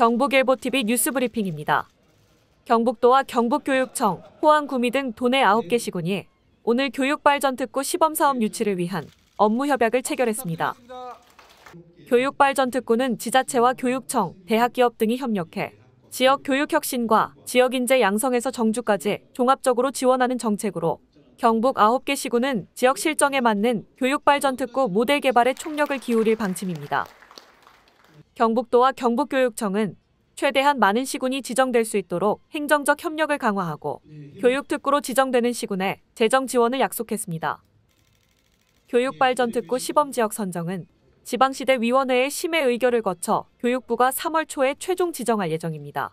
경북일보TV 뉴스브리핑입니다. 경북도와 경북교육청, 호항구미등 도내 9개 시군이 오늘 교육발전특구 시범사업 유치를 위한 업무협약을 체결했습니다. 교육발전특구는 지자체와 교육청, 대학기업 등이 협력해 지역 교육혁신과 지역인재 양성에서 정주까지 종합적으로 지원하는 정책으로 경북 9개 시군은 지역 실정에 맞는 교육발전특구 모델 개발에 총력을 기울일 방침입니다. 경북도와 경북교육청은 최대한 많은 시군이 지정될 수 있도록 행정적 협력을 강화하고 교육특구로 지정되는 시군에 재정 지원을 약속했습니다. 교육발전특구 시범지역 선정은 지방시대 위원회의 심의 의결을 거쳐 교육부가 3월 초에 최종 지정할 예정입니다.